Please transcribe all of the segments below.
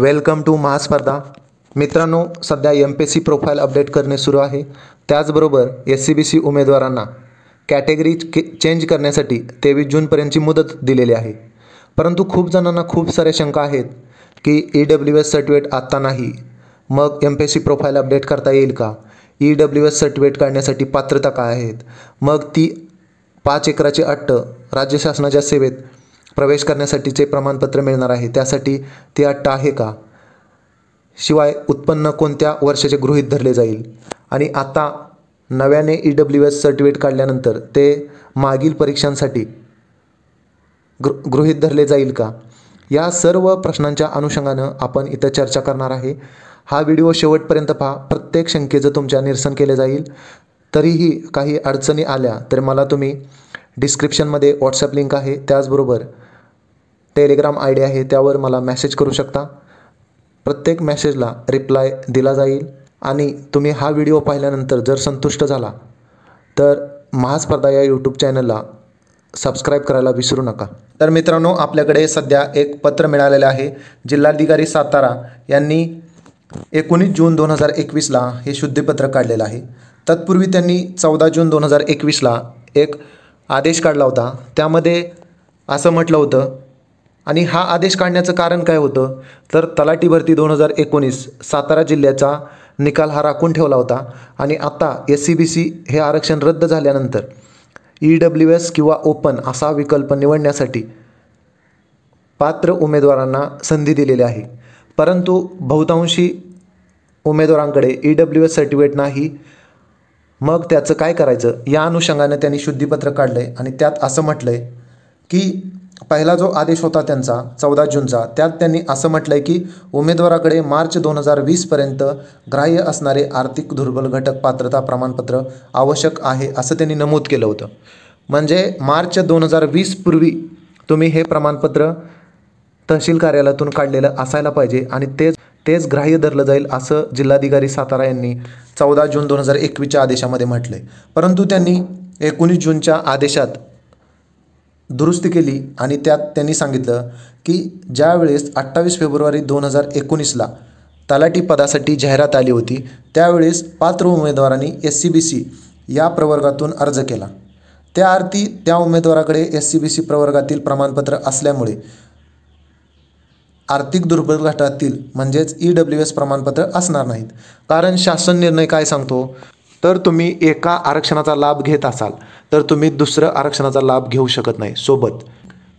welcome to महास्पर्धा मित्रांनो सध्या M P S C profile update करणे सुरू आहे त्याचबरोबर एस सी बी सी उमेदवारांना कॅटेगरी के चेंज करण्यासाठी तेवीस जूनपर्यंतची मुदत दिलेली आहे परंतु खूप जणांना खूप साऱ्या शंका आहेत की ई डब्ल्यू एस सर्टिफिकेट आत्ता नाही मग M P S C profile update करता येईल का ई डब्ल्यू एस सर्टिफिकेट काढण्यासाठी पात्रता काय आहेत मग ती पाच एकराची अट्ट राज्य शासनाच्या सेवेत प्रवेश करण्यासाठीचे प्रमाणपत्र मिळणार आहे त्यासाठी ती अट्ट आहे का शिवाय उत्पन्न कोणत्या वर्षाचे गृहीत धरले जाईल आणि आता नव्याने ई डब्ल्यू एस सर्टिफिकेट काढल्यानंतर ते मागील परीक्षांसाठी गृ गृहित धरले जाईल का या सर्व प्रश्नांच्या अनुषंगानं आपण इथं चर्चा करणार आहे हा व्हिडिओ शेवटपर्यंत पहा प्रत्येक शंकेचं तुमच्या निरसन केले जाईल तरीही काही अडचणी आल्या तर मला तुम्ही डिस्क्रिप्शनमध्ये व्हॉट्सअप लिंक आहे त्याचबरोबर टेलिग्राम आय डी आहे त्यावर मला मेसेज करू शकता प्रत्येक मेसेजला रिप्लाय दिला जाईल आणि तुम्ही हा व्हिडिओ पाहिल्यानंतर जर संतुष्ट झाला तर महास्पर्धा या यूट्यूब चॅनलला सबस्क्राईब करायला विसरू नका तर मित्रांनो आपल्याकडे सध्या एक पत्र मिळालेलं आहे जिल्हाधिकारी सातारा यांनी एकोणीस जून दोन हजार एकवीसला हे शुद्धीपत्र काढलेलं आहे तत्पूर्वी त्यांनी चौदा जून दोन हजार एकवीसला एक आदेश काढला होता त्यामध्ये असं म्हटलं होतं आणि हा आदेश काढण्याचं कारण काय होतं तर तलाठी भरती दोन हजार एकोणीस सातारा जिल्ह्याचा निकाल हा राखून ठेवला होता आणि आता एस सी बी सी हे आरक्षण रद्द झाल्यानंतर ई डब्ल्यू एस किंवा ओपन असा विकल्प निवडण्यासाठी पात्र उमेदवारांना संधी दिलेली आहे परंतु बहुतांशी उमेदवारांकडे ई डब्ल्यू एस सर्टिफिकेट नाही मग त्याचं काय करायचं या अनुषंगाने त्यांनी शुद्धीपत्र काढलं आहे आणि त्यात असं म्हटलं आहे की पहिला जो आदेश होता त्यांचा चौदा जूनचा त्यात त्यांनी असं म्हटलं आहे की उमेदवाराकडे मार्च दोन हजार वीसपर्यंत ग्राह्य असणारे आर्थिक दुर्बल घटक पात्रता प्रमाणपत्र आवश्यक आहे असं त्यांनी नमूद केलं होतं म्हणजे मार्च दोन हजार वीसपूर्वी तुम्ही हे प्रमाणपत्र तहसील कार्यालयातून काढलेलं असायला पाहिजे आणि तेच तेच ग्राह्य धरलं जाईल असं जिल्हाधिकारी सातारा यांनी चौदा जून दोन हजार एकवीसच्या आदेशामध्ये म्हटलं आहे परंतु त्यांनी एकोणीस जूनच्या आदेशात दुरुस्ती केली आणि त्यात त्यांनी सांगितलं की ज्यावेळेस अठ्ठावीस फेब्रुवारी दोन हजार एकोणीसला तलाठी पदासाठी जाहिरात आली होती त्यावेळेस पात्र उमेदवारांनी एस सी बी सी या प्रवर्गातून अर्ज केला त्या अर्थी त्या उमेदवाराकडे एस सी बी सी प्रवर्गातील प्रमाणपत्र असल्यामुळे आर्थिक दुर्बल गटातील म्हणजेच ई डब्ल्यू एस प्रमाणपत्र असणार नाहीत कारण शासन निर्णय काय सांगतो तर तुम्ही एका आरक्षणाचा लाभ घेत असाल तर तुम्ही दुसरं आरक्षणाचा लाभ घेऊ शकत नाही सोबत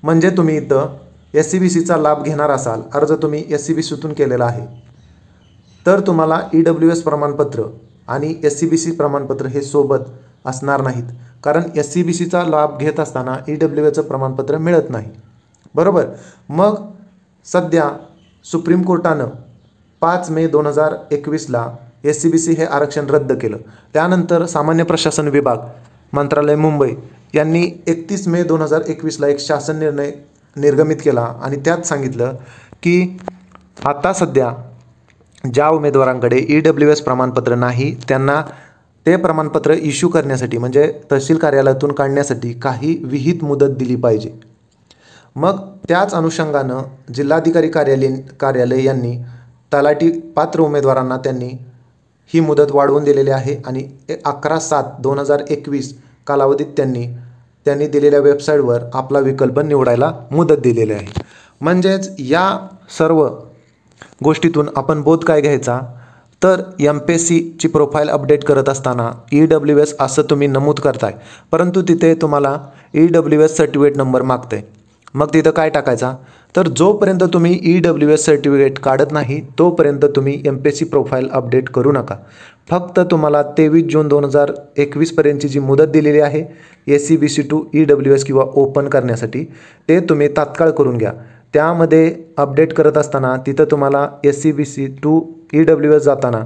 म्हणजे तुम्ही इथं एस सी बी सीचा लाभ घेणार असाल अर्ज तुम्ही एस सी e बी सीतून केलेला आहे तर तुम्हाला ई डब्ल्यू एस प्रमाणपत्र आणि एस सी बी सी प्रमाणपत्र हे सोबत असणार नाहीत कारण एस सी बी सीचा लाभ घेत असताना ई e डब्ल्यू एचं प्रमाणपत्र मिळत नाही बरोबर मग सध्या सुप्रीम कोर्टानं पाच मे दोन हजार एकवीसला एस सी बी सी हे आरक्षण रद्द केलं त्यानंतर सामान्य प्रशासन विभाग मंत्रालय मुंबई यांनी एकतीस मे दोन हजार एकवीसला एक शासन निर्णय निर्गमित केला आणि त्यात सांगितलं की आता सध्या ज्या उमेदवारांकडे ई डब्ल्यू एस प्रमाणपत्र नाही त्यांना ते प्रमाणपत्र इश्यू करण्यासाठी म्हणजे तहसील कार्यालयातून काढण्यासाठी काही विहित मुदत दिली पाहिजे मग त्याच अनुषंगानं जिल्हाधिकारी कार्यालयीन कार्यालय यांनी तलाठी पात्र उमेदवारांना त्यांनी ही मुदत वाढवून दिलेली आहे आणि अकरा सात दोन हजार एकवीस कालावधीत त्यांनी त्यांनी दिलेल्या वेबसाईटवर आपला विकल्प निवडायला मुदत दिलेली आहे म्हणजेच या सर्व गोष्टीतून आपण बोध काय घ्यायचा तर एम पी एस सीची प्रोफाईल अपडेट करत असताना ई डब्ल्यू एस असं तुम्ही नमूद करताय परंतु तिथे तुम्हाला E W S certificate number मागते मग तिथं काय टाकायचा तर जोपर्यंत तुम्ही ई डब्ल्यू एस सर्टिफिकेट काढत नाही तोपर्यंत तुम्ही M P S C profile update करू नका फक्त तुम्हाला तेवीस जून दोन हजार एकवीसपर्यंतची जी मुदत दिलेली आहे A C B C to E W S किंवा ओपन करण्यासाठी ते तुम्ही तात्काळ करून घ्या त्यामध्ये अपडेट करत असताना तिथं तुम्हाला S C B C to E W S जाताना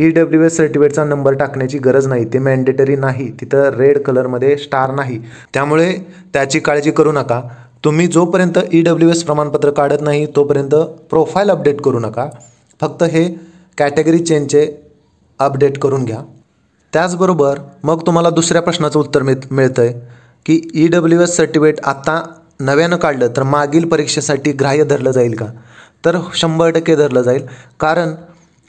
ई डब्ल्यू एस सर्टिफिकेटचा नंबर टाकण्याची गरज नाही ते मॅन्डेटरी नाही तिथं रेड कलरमध्ये स्टार नाही त्यामुळे त्याची काळजी करू नका तुम्ही जोपर्यंत ई डब्ल्यू एस प्रमाणपत्र काढत नाही तोपर्यंत प्रोफाईल अपडेट करू नका फक्त हे कॅटेगरी चेंजचे अपडेट करून घ्या त्याचबरोबर मग तुम्हाला दुसऱ्या प्रश्नाचं उत्तर मिळ मिळतं आहे की ई डब्ल्यू एस सर्टिफिकेट आत्ता नव्यानं काढलं तर मागील परीक्षेसाठी ग्राह्य धरलं जाईल का तर शंभर टक्के धरलं जाईल कारण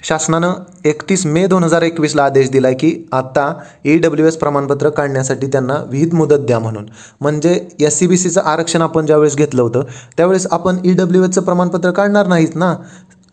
शासनानं एकतीस मे दोन हजार एकवीसला आदेश दिला की आत्ता ई e डब्ल्यू एस प्रमाणपत्र काढण्यासाठी त्यांना विहित मुदत द्या म्हणून म्हणजे एस सी बी सीचं आरक्षण आपण ज्यावेळेस घेतलं होतं त्यावेळेस आपण ई e डब्ल्यू एसचं प्रमाणपत्र काढणार नाहीत ना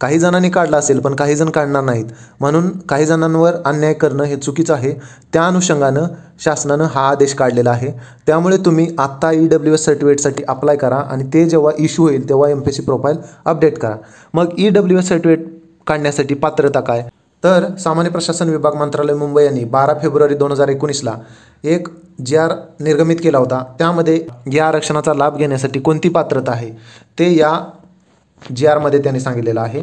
काही जणांनी काढलं असेल पण काही जण काढणार नाहीत म्हणून काही जणांवर अन्याय करणं हे चुकीचं आहे त्या अनुषंगानं शासनानं हा आदेश काढलेला आहे त्यामुळे तुम्ही आत्ता ई डब्ल्यू एस सर्टिफिकेटसाठी अप्लाय करा आणि ते जेव्हा इश्यू होईल तेव्हा M P C profile update करा मग ई डब्ल्यू एस सर्टिफिकेट काढण्यासाठी पात्रता काय तर सामान्य प्रशासन विभाग मंत्रालय मुंबई यांनी बारा फेब्रुवारी दोन हजार एकोणीसला एक जी आर निर्गमित केला होता त्यामध्ये या आरक्षणाचा लाभ घेण्यासाठी कोणती पात्रता आहे ते या जी आरमध्ये त्यांनी सांगितलेलं आहे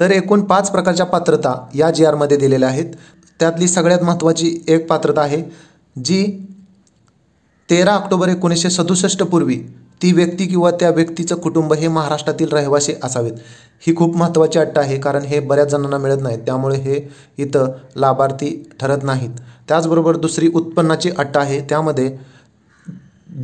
तर एकूण पाच प्रकारच्या पात्रता या जी आरमध्ये दिलेल्या आहेत त्यातली सगळ्यात महत्त्वाची एक पात्रता आहे जी तेरा ऑक्टोबर एकोणीसशे सदुसष्ट पूर्वी ती व्यक्ती किंवा त्या व्यक्तीचं कुटुंब हे महाराष्ट्रातील रहिवासी असावेत ही खूप महत्त्वाची अट आहे कारण हे बऱ्याच जणांना मिळत नाही त्यामुळे हे इथं लाभार्थी ठरत नाहीत त्याचबरोबर दुसरी उत्पन्नाची अट आहे त्यामध्ये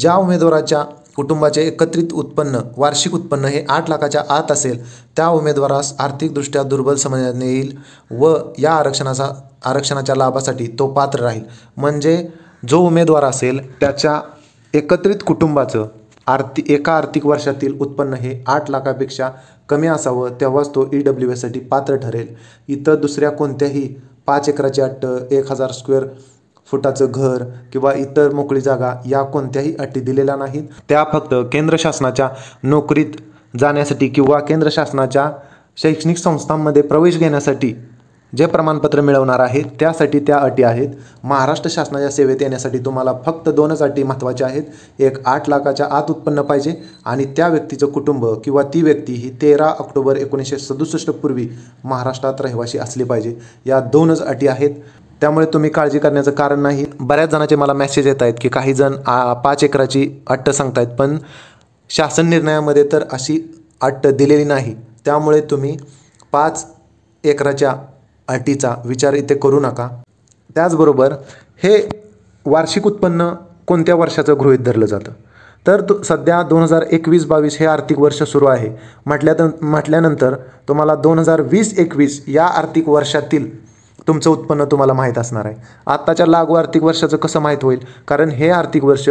ज्या उमेदवाराच्या कुटुंबाचे एकत्रित उत्पन्न वार्षिक उत्पन्न हे आठ लाखाच्या आत असेल त्या उमेदवारास आर्थिकदृष्ट्या दुर्बल समजण्यात येईल व या आरक्षणाचा आरक्षणाच्या लाभासाठी तो पात्र राहील म्हणजे जो उमेदवार असेल त्याच्या एकत्रित कुटुंबाचं आर्थिक एका आर्थिक वर्षातील उत्पन्न हे आठ लाखापेक्षा कमी असावं तेव्हाच तो ई e डब्ल्यू एसाठी पात्र ठरेल इतर दुसऱ्या कोणत्याही पाच एकराची अट्ट एक हजार स्क्वेअर फुटाचं घर किंवा इतर मोकळी जागा या कोणत्याही अटी दिलेल्या नाहीत त्या फक्त केंद्र शासनाच्या नोकरीत जाण्यासाठी किंवा केंद्र शासनाच्या शैक्षणिक संस्थांमध्ये प्रवेश घेण्यासाठी जे प्रमाणपत्र मिळवणार आहे त्यासाठी त्या अटी आहेत महाराष्ट्र शासनाच्या सेवेत येण्यासाठी तुम्हाला फक्त दोनच अटी महत्त्वाच्या आहेत एक आठ लाखाच्या आत उत्पन्न पाहिजे आणि त्या व्यक्तीचं कुटुंब किंवा ती व्यक्ती ही तेरा ऑक्टोबर एकोणीसशे सदुसष्ट पूर्वी महाराष्ट्रात रहिवाशी असली पाहिजे या दोनच अटी आहेत त्यामुळे तुम्ही काळजी करण्याचं कारण नाही बऱ्याच जणांचे मला मेसेज येत आहेत की काही जण पाच एकराची अट्ट सांगतायत पण शासन निर्णयामध्ये तर अशी अट्ट दिलेली नाही त्यामुळे तुम्ही पाच एकराच्या अटीचा विचार इथे करू नका त्याचबरोबर हे वार्षिक उत्पन्न कोणत्या वर्षाचं गृहित धरलं जातं तर तो सध्या दोन हजार एकवीस बावीस हे आर्थिक वर्ष सुरू आहे म्हटल्या म्हटल्यानंतर तुम्हाला दोन हजार वीस एकवीस या आर्थिक वर्षातील तुमचं उत्पन्न तुम्हाला माहीत असणार आहे आत्ताच्या लागू आर्थिक वर्षाचं कसं माहीत होईल कारण हे आर्थिक वर्ष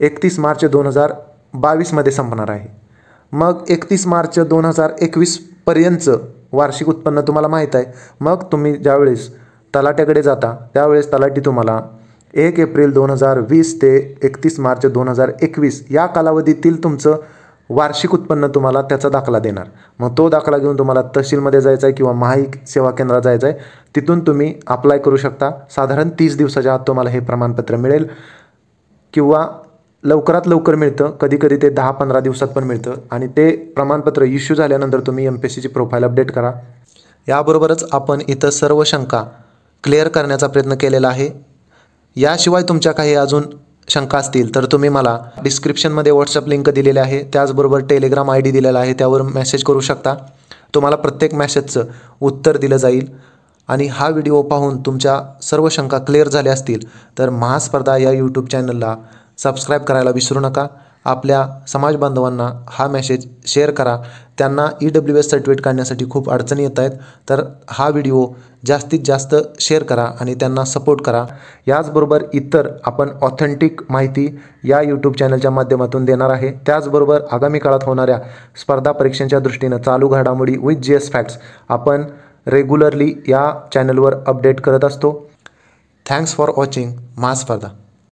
एकतीस मार्च दोन हजार बावीसमध्ये संपणार आहे मग एकतीस मार्च दोन हजार एकवीसपर्यंतचं वार्षिक उत्पन्न तुम्हाला माहीत आहे मग तुम्ही ज्यावेळेस तलाट्याकडे जाता त्यावेळेस तलाठी तुम्हाला एक एप्रिल दोन हजार वीस ते एकतीस मार्च दोन हजार एकवीस या कालावधीतील तुमचं वार्षिक उत्पन्न तुम्हाला त्याचा दाखला देणार मग तो दाखला घेऊन तुम्हाला तहसीलमध्ये जायचं आहे किंवा महाईक सेवा केंद्रात जायचं आहे तिथून तुम्ही अप्लाय करू शकता साधारण तीस दिवसाच्या आत तुम्हाला हे प्रमाणपत्र मिळेल किंवा लवकरात लवकर मिळतं कधी कधी ते दहा पंधरा दिवसात पण मिळतं आणि ते प्रमाणपत्र इश्यू झाल्यानंतर तुम्ही एम पी एस सीची प्रोफाईल अपडेट करा याबरोबरच आपण इथं सर्व शंका क्लिअर करण्याचा प्रयत्न केलेला आहे याशिवाय तुमच्या काही अजून शंका असतील तर तुम्ही मला डिस्क्रिप्शनमध्ये व्हॉट्सअप लिंक दिलेली आहे त्याचबरोबर टेलिग्राम आय डी दिलेला आहे त्यावर मेसेज करू शकता तुम्हाला प्रत्येक मेसेजचं उत्तर दिलं जाईल आणि हा व्हिडिओ पाहून तुमच्या सर्व शंका क्लिअर झाल्या असतील तर महास्पर्धा या यूट्यूब चॅनलला सबस्क्राईब करायला विसरू नका आपल्या समाज बांधवांना हा मेसेज शेअर करा त्यांना ई डब्ल्यू एस सर्टिफिकेट काढण्यासाठी खूप अडचणी येत आहेत तर हा व्हिडिओ जास्तीत जास्त शेअर करा आणि त्यांना सपोर्ट करा याचबरोबर इतर आपण ऑथेंटिक माहिती या यूट्यूब चॅनलच्या माध्यमातून देणार आहे त्याचबरोबर आगामी काळात होणाऱ्या स्पर्धा परीक्षांच्या दृष्टीनं चालू घडामोडी विथ जी एस फॅक्ट्स आपण रेग्युलरली या चॅनलवर अपडेट करत असतो थँक्स फॉर वॉचिंग महास्पर्धा